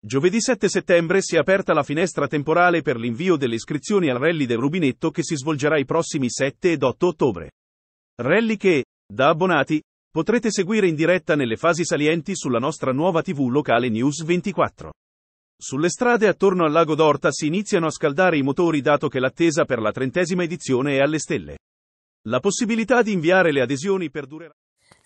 Giovedì 7 settembre si è aperta la finestra temporale per l'invio delle iscrizioni al rally del Rubinetto che si svolgerà i prossimi 7 ed 8 ottobre. Rally che, da abbonati, potrete seguire in diretta nelle fasi salienti sulla nostra nuova TV locale News 24. Sulle strade attorno al lago d'Orta si iniziano a scaldare i motori dato che l'attesa per la trentesima edizione è alle stelle. La possibilità di inviare le adesioni perdurerà.